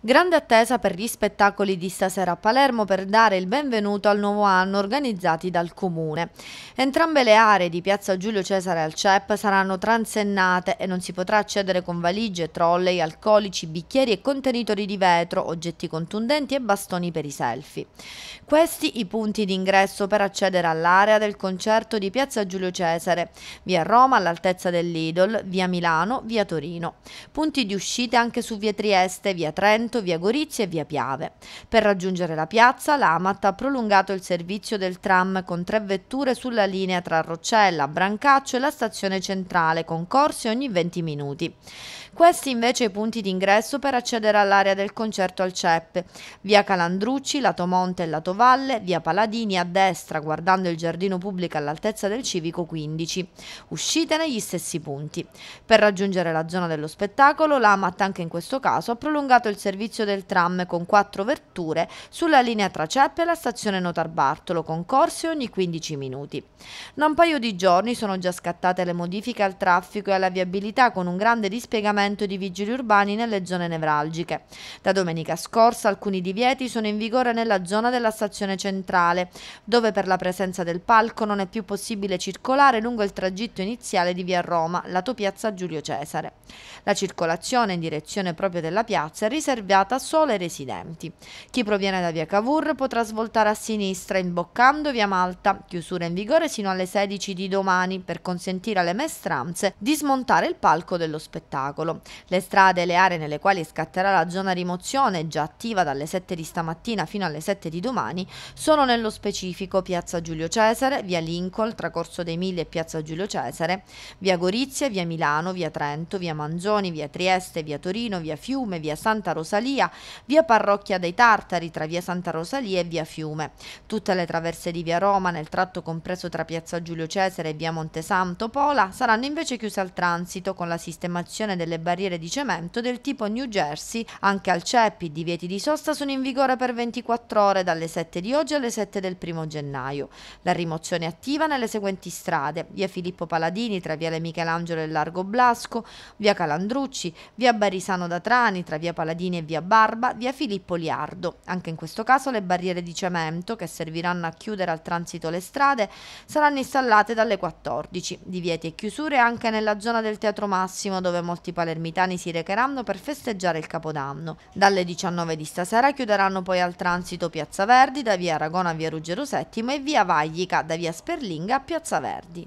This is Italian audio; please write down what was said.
Grande attesa per gli spettacoli di stasera a Palermo per dare il benvenuto al nuovo anno organizzati dal Comune. Entrambe le aree di Piazza Giulio Cesare al CEP saranno transennate e non si potrà accedere con valigie, trolley, alcolici, bicchieri e contenitori di vetro, oggetti contundenti e bastoni per i selfie. Questi i punti di ingresso per accedere all'area del concerto di Piazza Giulio Cesare, via Roma all'altezza dell'Idol, via Milano, via Torino. Punti di uscita anche su via Trieste, via Trento, Benevento, via Gorizia e via Piave. Per raggiungere la piazza, l'Amat ha prolungato il servizio del tram con tre vetture sulla linea tra Roccella, Brancaccio e la stazione centrale, con corsi ogni 20 minuti. Questi invece i punti di ingresso per accedere all'area del concerto al CEP. Via Calandrucci, Lato Monte e Lato Valle, via Paladini a destra guardando il giardino pubblico all'altezza del civico 15. Uscite negli stessi punti. Per raggiungere la zona dello spettacolo, l'AMAT anche in questo caso ha prolungato il servizio servizio del tram con quattro verture sulla linea tra Traceppe e la stazione Notar Bartolo con corse ogni 15 minuti. Da un paio di giorni sono già scattate le modifiche al traffico e alla viabilità con un grande dispiegamento di vigili urbani nelle zone nevralgiche. Da domenica scorsa alcuni divieti sono in vigore nella zona della stazione centrale, dove per la presenza del palco non è più possibile circolare lungo il tragitto iniziale di via Roma, lato piazza Giulio Cesare. La circolazione in direzione proprio della piazza è riservata riservata solo ai residenti. Chi proviene da via Cavour potrà svoltare a sinistra imboccando via Malta, chiusura in vigore sino alle 16 di domani per consentire alle maestranze di smontare il palco dello spettacolo. Le strade e le aree nelle quali scatterà la zona rimozione, già attiva dalle 7 di stamattina fino alle 7 di domani, sono nello specifico Piazza Giulio Cesare, via Lincoln, tra Corso dei Mille e Piazza Giulio Cesare, via Gorizia, via Milano, via Trento, via Manzoni, via Trieste, via Torino, via Fiume, via Santa Rosaria, Rosalia, via Parrocchia dei Tartari tra via Santa Rosalia e via Fiume. Tutte le traverse di via Roma, nel tratto compreso tra piazza Giulio Cesare e via Montesanto Pola, saranno invece chiuse al transito con la sistemazione delle barriere di cemento del tipo New Jersey. Anche al Ceppi i divieti di sosta sono in vigore per 24 ore dalle 7 di oggi alle 7 del 1 gennaio. La rimozione è attiva nelle seguenti strade: via Filippo Paladini tra via Le Michelangelo e Largo Blasco, via Calandrucci, via Barisano da Trani tra via Paladini e via Barba, via Filippo Liardo. Anche in questo caso le barriere di cemento, che serviranno a chiudere al transito le strade, saranno installate dalle 14. Divieti e chiusure anche nella zona del Teatro Massimo, dove molti palermitani si recheranno per festeggiare il Capodanno. Dalle 19 di stasera chiuderanno poi al transito Piazza Verdi, da via Aragona a via Ruggero VII e via Vaglica, da via Sperlinga a Piazza Verdi.